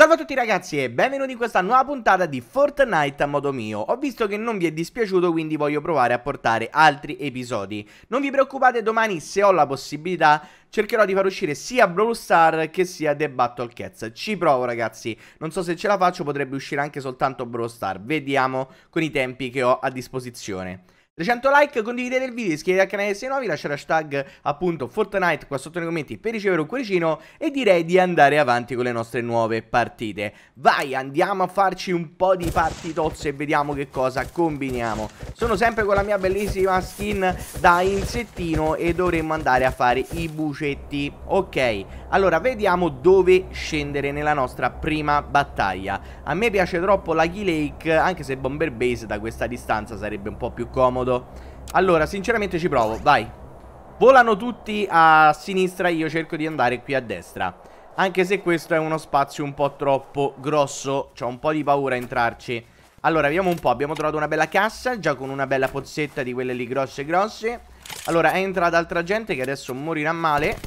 Salve a tutti ragazzi e benvenuti in questa nuova puntata di Fortnite a modo mio Ho visto che non vi è dispiaciuto quindi voglio provare a portare altri episodi Non vi preoccupate domani se ho la possibilità cercherò di far uscire sia Brawl Star che sia The Battle Cats Ci provo ragazzi, non so se ce la faccio potrebbe uscire anche soltanto Brawl Star Vediamo con i tempi che ho a disposizione 300 like, condividete il video, iscrivetevi al canale se nuovi, lasciate hashtag appunto Fortnite qua sotto nei commenti per ricevere un cuoricino e direi di andare avanti con le nostre nuove partite. Vai, andiamo a farci un po' di partitozze e vediamo che cosa combiniamo. Sono sempre con la mia bellissima skin da insettino e dovremmo andare a fare i bucetti. Ok. Allora, vediamo dove scendere nella nostra prima battaglia. A me piace troppo la Key Lake, anche se Bomber Base da questa distanza sarebbe un po' più comodo. Allora, sinceramente ci provo, vai. Volano tutti a sinistra, io cerco di andare qui a destra. Anche se questo è uno spazio un po' troppo grosso, ho un po' di paura a entrarci. Allora, vediamo un po', abbiamo trovato una bella cassa, già con una bella pozzetta di quelle lì grosse grosse. Allora, entra ad altra gente che adesso morirà male.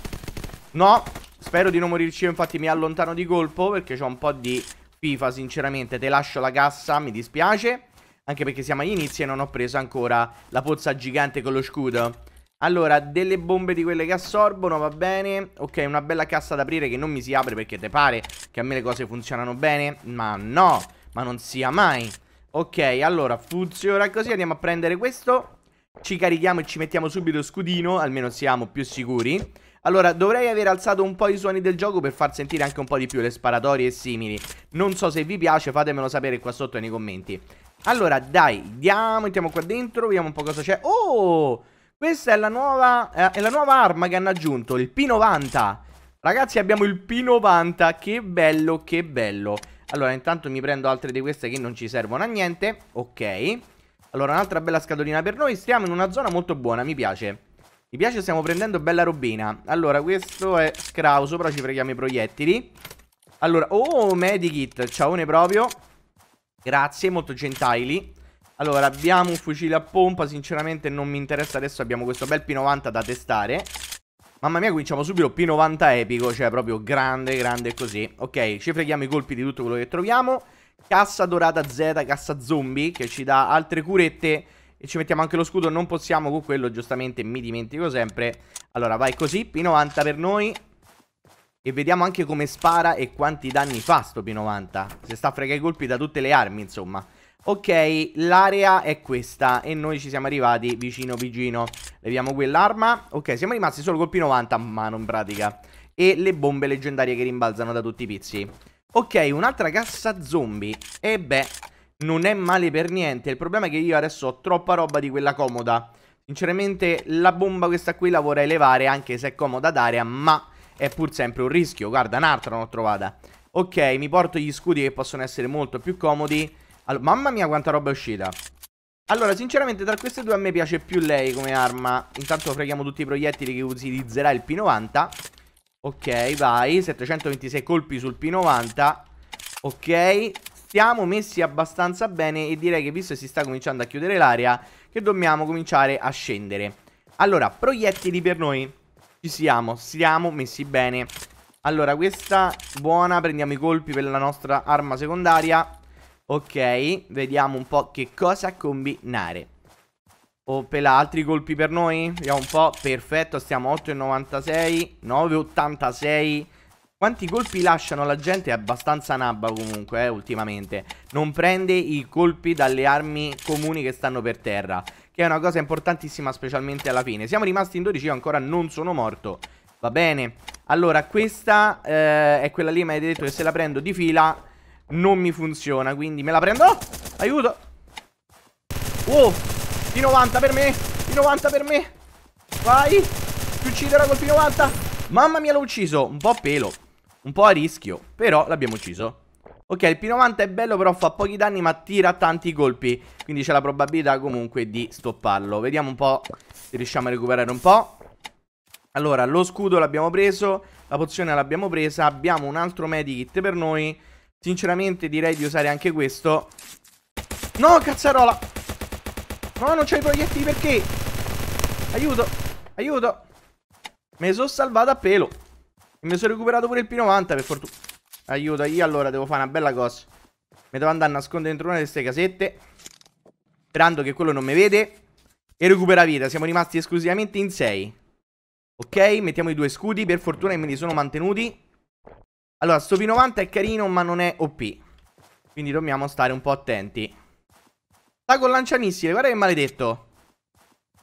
No, Spero di non morirci io, infatti mi allontano di colpo perché ho un po' di FIFA, sinceramente. Te lascio la cassa, mi dispiace. Anche perché siamo agli inizi e non ho preso ancora la pozza gigante con lo scudo. Allora, delle bombe di quelle che assorbono, va bene. Ok, una bella cassa da aprire che non mi si apre perché te pare che a me le cose funzionano bene. Ma no, ma non sia mai. Ok, allora, funziona così. Andiamo a prendere questo. Ci carichiamo e ci mettiamo subito scudino, almeno siamo più sicuri. Allora, dovrei aver alzato un po' i suoni del gioco per far sentire anche un po' di più le sparatorie e simili. Non so se vi piace, fatemelo sapere qua sotto nei commenti. Allora, dai, andiamo, entriamo qua dentro, vediamo un po' cosa c'è. Oh! Questa è la, nuova, eh, è la nuova arma che hanno aggiunto, il P90. Ragazzi, abbiamo il P90, che bello, che bello. Allora, intanto mi prendo altre di queste che non ci servono a niente. Ok. Allora, un'altra bella scatolina per noi. Stiamo in una zona molto buona, mi piace. Mi piace, stiamo prendendo bella robina. Allora, questo è scrauso, però ci freghiamo i proiettili. Allora, oh, medikit, ciaone proprio. Grazie, molto gentili. Allora, abbiamo un fucile a pompa, sinceramente non mi interessa adesso, abbiamo questo bel P90 da testare. Mamma mia, cominciamo subito P90 epico, cioè proprio grande, grande così. Ok, ci freghiamo i colpi di tutto quello che troviamo. Cassa dorata Z, cassa zombie, che ci dà altre curette e ci mettiamo anche lo scudo, non possiamo con quello, giustamente mi dimentico sempre. Allora, vai così, P90 per noi. E vediamo anche come spara e quanti danni fa sto P90. Se sta a fregare i colpi da tutte le armi, insomma. Ok, l'area è questa e noi ci siamo arrivati vicino vicino. Leviamo quell'arma. Ok, siamo rimasti solo col P90 ma non in pratica. E le bombe leggendarie che rimbalzano da tutti i pizzi. Ok, un'altra cassa zombie. E beh non è male per niente. Il problema è che io adesso ho troppa roba di quella comoda. Sinceramente la bomba questa qui la vorrei levare anche se è comoda d'aria, ma è pur sempre un rischio. Guarda, un'altra l'ho trovata. Ok, mi porto gli scudi che possono essere molto più comodi. All mamma mia quanta roba è uscita. Allora, sinceramente tra queste due a me piace più lei come arma. Intanto freghiamo tutti i proiettili che utilizzerà il P90. Ok, vai. 726 colpi sul P90. Ok, siamo messi abbastanza bene e direi che visto che si sta cominciando a chiudere l'area che dobbiamo cominciare a scendere. Allora, proiettili per noi. Ci siamo, siamo messi bene. Allora, questa buona, prendiamo i colpi per la nostra arma secondaria. Ok, vediamo un po' che cosa combinare. O per altri colpi per noi? Vediamo un po', perfetto, stiamo 8,96, 9,86. Quanti colpi lasciano la gente è abbastanza nabba comunque, eh, ultimamente. Non prende i colpi dalle armi comuni che stanno per terra. Che è una cosa importantissima, specialmente alla fine. Siamo rimasti in 12, io ancora non sono morto. Va bene. Allora, questa eh, è quella lì, mi avete detto che se la prendo di fila non mi funziona. Quindi me la prendo. Oh, aiuto. Oh, Di 90 per me. Di 90 per me. Vai. Ti ucciderò col P90. Mamma mia, l'ho ucciso. Un po' a pelo. Un po' a rischio, però l'abbiamo ucciso. Ok, il P90 è bello, però fa pochi danni, ma tira tanti colpi. Quindi c'è la probabilità comunque di stopparlo. Vediamo un po' se riusciamo a recuperare un po'. Allora, lo scudo l'abbiamo preso, la pozione l'abbiamo presa, abbiamo un altro medikit per noi. Sinceramente direi di usare anche questo. No, cazzarola! No, non c'ho i proiettili, perché? Aiuto, aiuto! Me sono salvato a pelo. E mi sono recuperato pure il P90 per fortuna. Aiuto, io allora devo fare una bella cosa. Mi devo andare a nascondere dentro una di queste casette. Sperando che quello non mi vede. E recupera vita. Siamo rimasti esclusivamente in 6. Ok, mettiamo i due scudi. Per fortuna me li sono mantenuti. Allora, sto P90 è carino, ma non è OP. Quindi dobbiamo stare un po' attenti. Sta con lanciamissile, guarda che maledetto.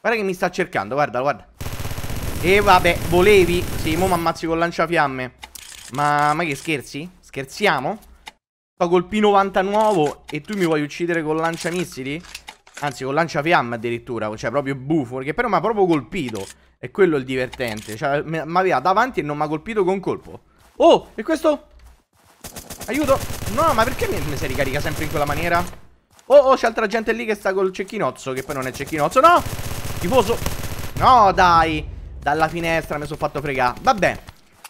Guarda che mi sta cercando, guarda, guarda. E vabbè, volevi? Sì, mo' mi ammazzi col lanciafiamme. Ma, ma che scherzi? Scherziamo? Sto col P90 nuovo e tu mi vuoi uccidere col lanciamissili? Anzi, col lanciafiamme addirittura, cioè proprio buffo, che però mi ha proprio colpito. E quello è il divertente, cioè mi aveva davanti e non mi ha colpito con colpo. Oh, e questo? Aiuto! No, ma perché mi, mi si ricarica sempre in quella maniera? Oh, oh, c'è altra gente lì che sta col cecchinozzo, che poi non è cecchinozzo. No! Tifoso! No, dai! Dalla finestra mi sono fatto fregare. Vabbè.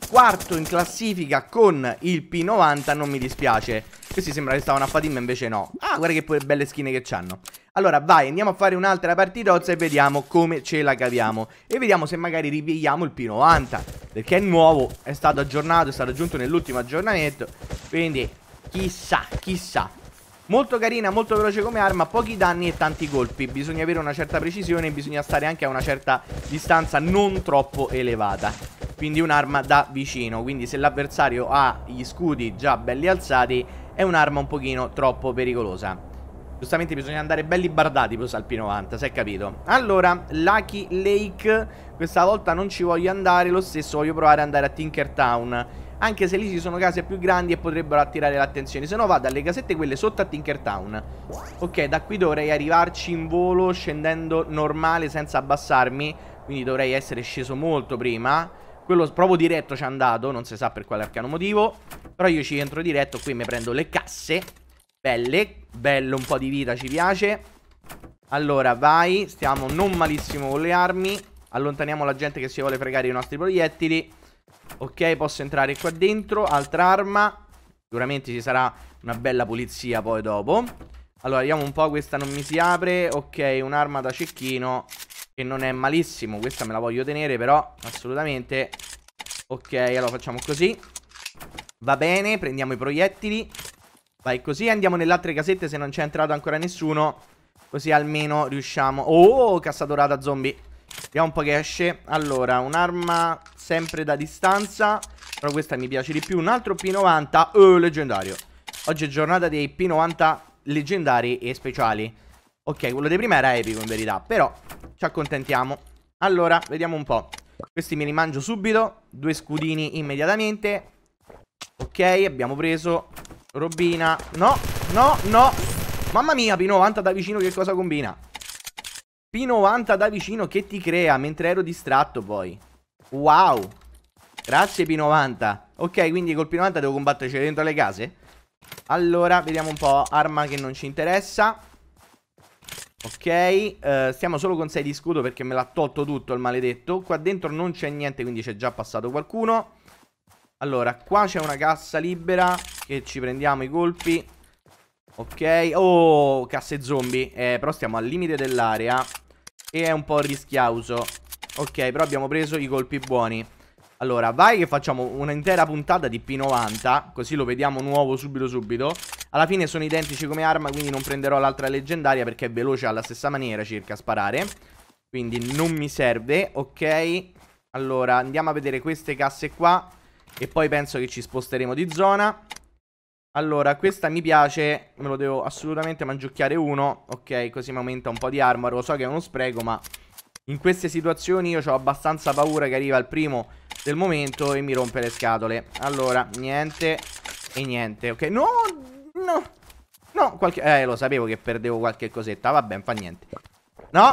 Quarto in classifica con il P90, non mi dispiace. Questi sembra che stavano a fatima, invece no. Ah, guarda che belle skin che c'hanno. Allora, vai, andiamo a fare un'altra partitozza e vediamo come ce la caviamo. E vediamo se magari ripigliamo il P90. Perché è nuovo, è stato aggiornato, è stato aggiunto nell'ultimo aggiornamento. Quindi, chissà, chissà. Molto carina, molto veloce come arma, pochi danni e tanti colpi. Bisogna avere una certa precisione, e bisogna stare anche a una certa distanza non troppo elevata. Quindi un'arma da vicino, quindi se l'avversario ha gli scudi già belli alzati è un'arma un pochino troppo pericolosa. Giustamente bisogna andare belli bardati per usare il P90, si è capito. Allora, Lucky Lake, questa volta non ci voglio andare, lo stesso voglio provare ad andare a Tinkertown anche se lì ci sono case più grandi e potrebbero attirare l'attenzione. Se no vado alle casette quelle sotto a Tinkertown. Ok, da qui dovrei arrivarci in volo scendendo normale senza abbassarmi, quindi dovrei essere sceso molto prima. Quello proprio diretto ci è andato, non si sa per quale arcano motivo, però io ci entro diretto, qui mi prendo le casse, belle, bello un po' di vita ci piace. Allora, vai, stiamo non malissimo con le armi, allontaniamo la gente che si vuole fregare i nostri proiettili. Ok, posso entrare qua dentro. Altra arma. Sicuramente ci sarà una bella pulizia poi dopo. Allora, vediamo un po'. Questa non mi si apre. Ok, un'arma da cecchino. Che non è malissimo. Questa me la voglio tenere, però. Assolutamente. Ok, allora facciamo così. Va bene, prendiamo i proiettili. Vai così, andiamo nelle altre casette se non c'è entrato ancora nessuno. Così almeno riusciamo... Oh, cassa dorata zombie. Vediamo un po' che esce. Allora, un'arma sempre da distanza. Però questa mi piace di più. Un altro P90. Oh, eh, leggendario. Oggi è giornata dei P90 leggendari e speciali. Ok, quello di prima era epico in verità. Però ci accontentiamo. Allora, vediamo un po'. Questi me li mangio subito. Due scudini immediatamente. Ok, abbiamo preso. Robina. No, no, no. Mamma mia, P90 da vicino che cosa combina? P90 da vicino che ti crea mentre ero distratto poi. Wow. Grazie P90. Ok, quindi col P90 devo combatterci dentro le case? Allora, vediamo un po'. Arma che non ci interessa. Ok, eh, stiamo solo con 6 di scudo perché me l'ha tolto tutto il maledetto. Qua dentro non c'è niente, quindi c'è già passato qualcuno. Allora, qua c'è una cassa libera che ci prendiamo i colpi. Ok, oh, casse zombie eh, però stiamo al limite dell'area E è un po' rischiauso Ok, però abbiamo preso i colpi buoni Allora, vai che facciamo un'intera puntata di P90 Così lo vediamo nuovo subito subito Alla fine sono identici come arma Quindi non prenderò l'altra leggendaria Perché è veloce alla stessa maniera circa a sparare Quindi non mi serve Ok Allora, andiamo a vedere queste casse qua E poi penso che ci sposteremo di zona allora, questa mi piace, me lo devo assolutamente mangiucchiare uno, ok, così mi aumenta un po' di armor, lo so che è uno spreco, ma in queste situazioni io ho abbastanza paura che arriva il primo del momento e mi rompe le scatole. Allora, niente e niente, ok, no, no, no, qualche... eh, lo sapevo che perdevo qualche cosetta, va bene, fa niente. No,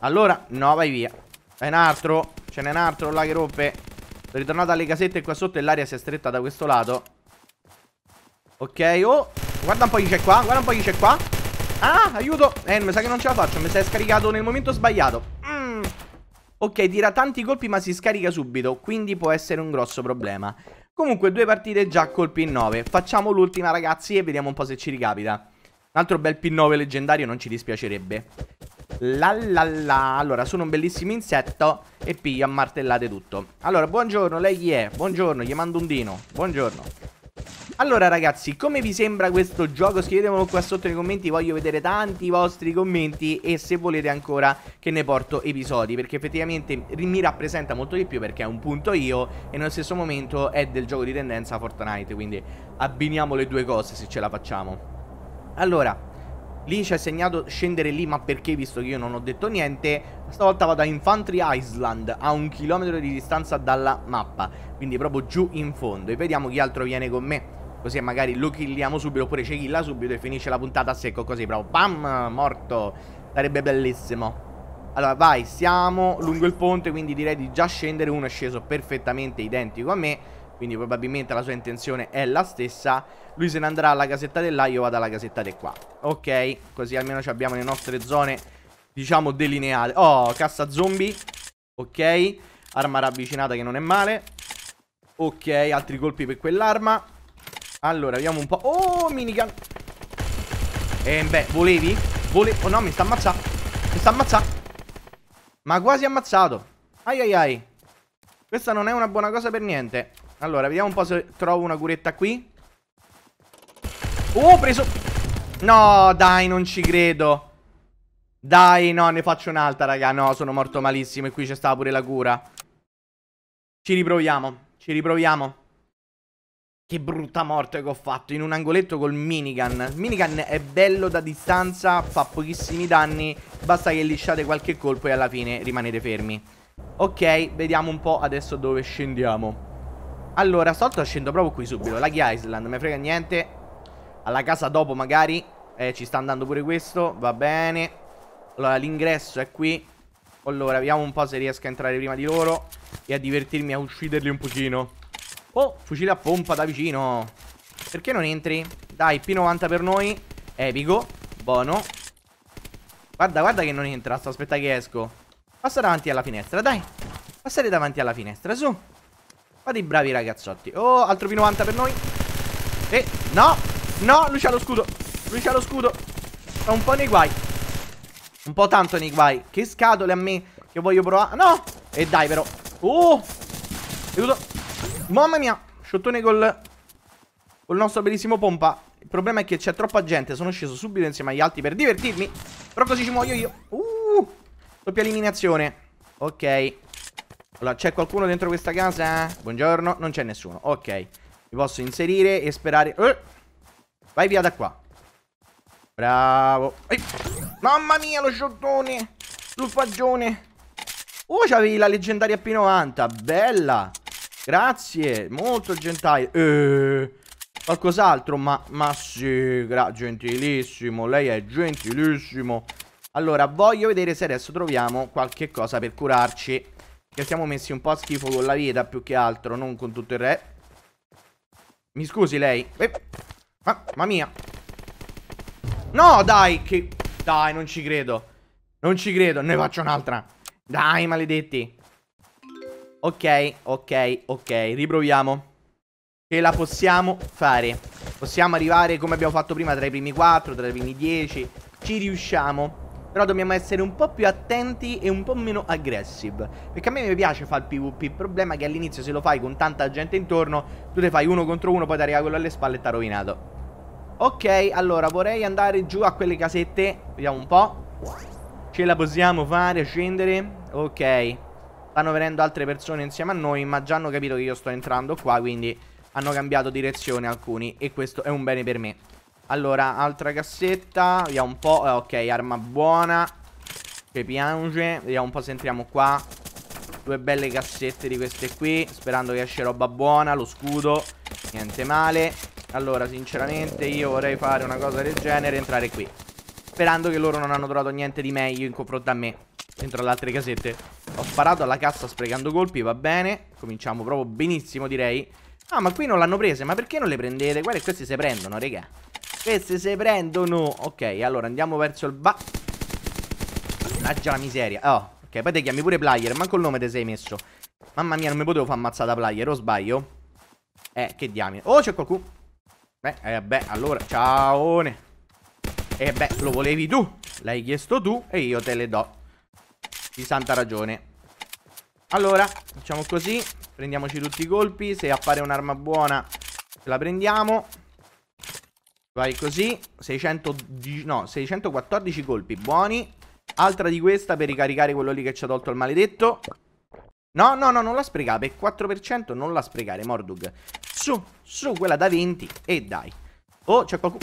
allora, no, vai via, è un altro, ce n'è un altro là che rompe, sono ritornato alle casette qua sotto e l'aria si è stretta da questo lato. Ok, oh. Guarda un po' chi c'è qua. Guarda un po' chi c'è qua. Ah, aiuto. Eh, mi sa che non ce la faccio. Mi si è scaricato nel momento sbagliato. Mm. Ok, tira tanti colpi ma si scarica subito. Quindi può essere un grosso problema. Comunque, due partite già col pin 9. Facciamo l'ultima, ragazzi, e vediamo un po' se ci ricapita. Un altro bel p 9 leggendario non ci dispiacerebbe. La la la. Allora, sono un bellissimo insetto e piglio a martellate tutto. Allora, buongiorno, lei chi è? Buongiorno, gli mando un dino. Buongiorno. Allora ragazzi, come vi sembra questo gioco? Scrivetemelo qua sotto nei commenti, voglio vedere tanti vostri commenti e se volete ancora che ne porto episodi, perché effettivamente mi rappresenta molto di più perché è un punto io e nello stesso momento è del gioco di tendenza Fortnite, quindi abbiniamo le due cose se ce la facciamo. Allora, Lì ci ha segnato scendere lì, ma perché? Visto che io non ho detto niente. Stavolta vado a Infantry Island, a un chilometro di distanza dalla mappa. Quindi proprio giù in fondo. E vediamo chi altro viene con me. Così magari lo killiamo subito, oppure ci killa subito e finisce la puntata a secco così. Proprio bam, morto. Sarebbe bellissimo. Allora, vai, siamo lungo il ponte, quindi direi di già scendere. Uno è sceso perfettamente identico a me quindi probabilmente la sua intenzione è la stessa Lui se ne andrà alla casetta di là, io vado alla casetta di qua Ok, così almeno abbiamo le nostre zone, diciamo, delineate Oh, cassa zombie Ok, arma ravvicinata che non è male Ok, altri colpi per quell'arma Allora, vediamo un po' Oh, minigun eh, beh, volevi? Vole... Oh no, mi sta ammazzando Mi sta ammazzando Ma quasi ammazzato Ai ai ai Questa non è una buona cosa per niente allora, vediamo un po' se trovo una curetta qui. Oh, ho preso... No, dai, non ci credo. Dai, no, ne faccio un'altra, raga. No, sono morto malissimo e qui c'è stata pure la cura. Ci riproviamo, ci riproviamo. Che brutta morte che ho fatto in un angoletto col minigun. Il minigun è bello da distanza, fa pochissimi danni, basta che lisciate qualche colpo e alla fine rimanete fermi. Ok, vediamo un po' adesso dove scendiamo. Allora, stavolta scendo proprio qui subito. Laghi Island, non mi frega niente. Alla casa dopo magari. Eh, ci sta andando pure questo. Va bene. Allora, l'ingresso è qui. Allora, vediamo un po' se riesco a entrare prima di loro. E a divertirmi a ucciderli un pochino. Oh, fucile a pompa da vicino. Perché non entri? Dai, P90 per noi. Epico. Buono. Guarda, guarda che non entra. Sto aspetta che esco. Passa davanti alla finestra, dai. Passare davanti alla finestra, su. Fate i bravi ragazzotti. Oh, altro P90 per noi. E no, no, lui c'ha lo scudo. Lui c'ha lo scudo. Sta un po' nei guai. Un po' tanto nei guai. Che scatole a me che voglio provare. No! E dai però. Oh! Uh, Aiuto. Mamma mia. Sciottone col col nostro bellissimo pompa. Il problema è che c'è troppa gente. Sono sceso subito insieme agli altri per divertirmi. Però così ci muoio io. Uh! Doppia eliminazione. Ok. Allora, c'è qualcuno dentro questa casa? Buongiorno, non c'è nessuno. Ok, mi posso inserire e sperare... Eh! Vai via da qua. Bravo. Ehi! Mamma mia, lo sciottone! L'uffagione! Oh, c'avevi la leggendaria P90, bella! Grazie, molto gentile. Eh, qualcos'altro? Ma, ma sì, gentilissimo, lei è gentilissimo. Allora, voglio vedere se adesso troviamo qualche cosa per curarci. Che siamo messi un po' a schifo con la vita più che altro, non con tutto il re. Mi scusi lei. Eh, mamma mia. No, dai, che... Dai, non ci credo. Non ci credo, ne faccio un'altra. Dai, maledetti. Ok, ok, ok, riproviamo. Che la possiamo fare. Possiamo arrivare, come abbiamo fatto prima, tra i primi 4, tra i primi 10. Ci riusciamo. Però dobbiamo essere un po' più attenti e un po' meno aggressive Perché a me mi piace fare il PvP Il problema è che all'inizio se lo fai con tanta gente intorno Tu te fai uno contro uno Poi ti arriva quello alle spalle e ti ha rovinato Ok, allora vorrei andare giù a quelle casette Vediamo un po' Ce la possiamo fare, scendere Ok Stanno venendo altre persone insieme a noi Ma già hanno capito che io sto entrando qua Quindi hanno cambiato direzione alcuni E questo è un bene per me allora, altra cassetta Vediamo un po' eh, Ok, arma buona Che piange Vediamo un po' se entriamo qua Due belle cassette di queste qui Sperando che esce roba buona Lo scudo Niente male Allora, sinceramente io vorrei fare una cosa del genere Entrare qui Sperando che loro non hanno trovato niente di meglio in confronto a me Dentro le altre casette Ho sparato alla cassa sprecando colpi, va bene Cominciamo proprio benissimo direi Ah ma qui non l'hanno prese, ma perché non le prendete? Guarda questi se prendono, regà queste se prendono Ok allora andiamo verso il ba Mannaggia la miseria Oh ok poi te chiami pure player Manco il nome te sei messo Mamma mia non mi potevo far ammazzare da player O sbaglio? Eh che diamine Oh c'è qualcuno Beh eh beh allora Ciaone E eh, beh lo volevi tu L'hai chiesto tu e io te le do Di santa ragione Allora facciamo così Prendiamoci tutti i colpi Se appare un'arma buona Ce la prendiamo Vai così, 600, no, 614 colpi, buoni. Altra di questa per ricaricare quello lì che ci ha tolto il maledetto. No, no, no, non la sprecare, per 4% non la sprecare, Mordug. Su, su, quella da 20 e dai. Oh, c'è qualcuno...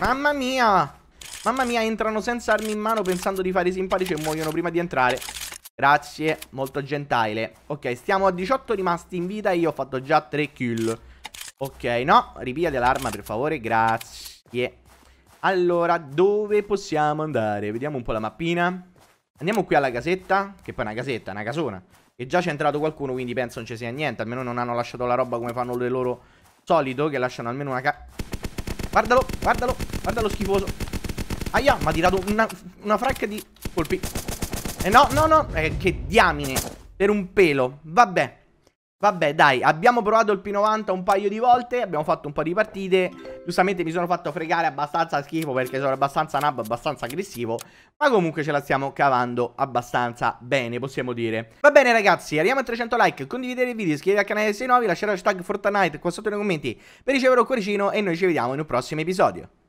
Mamma mia! Mamma mia, entrano senza armi in mano pensando di fare i simpatici e muoiono prima di entrare. Grazie, molto gentile. Ok, stiamo a 18 rimasti in vita e io ho fatto già 3 kill. Ok, no, ripia l'arma per favore, grazie. Allora, dove possiamo andare? Vediamo un po' la mappina. Andiamo qui alla casetta, che poi è una casetta, una casona. E già c'è entrato qualcuno, quindi penso non ci sia niente. Almeno non hanno lasciato la roba come fanno le loro solito, che lasciano almeno una ca... Guardalo, guardalo, guardalo schifoso. Aia, mi ha tirato una, una fracca di colpi. E eh no, no, no, eh, che diamine, per un pelo. Vabbè. Vabbè, dai, abbiamo provato il P90 un paio di volte, abbiamo fatto un po' di partite. Giustamente mi sono fatto fregare abbastanza schifo perché sono abbastanza nab, abbastanza aggressivo. Ma comunque ce la stiamo cavando abbastanza bene, possiamo dire. Va bene ragazzi, arriviamo a 300 like, condividete il video, iscrivetevi al canale se sei nuovi, lasciate hashtag Fortnite qua sotto nei commenti per ricevere un cuoricino e noi ci vediamo in un prossimo episodio.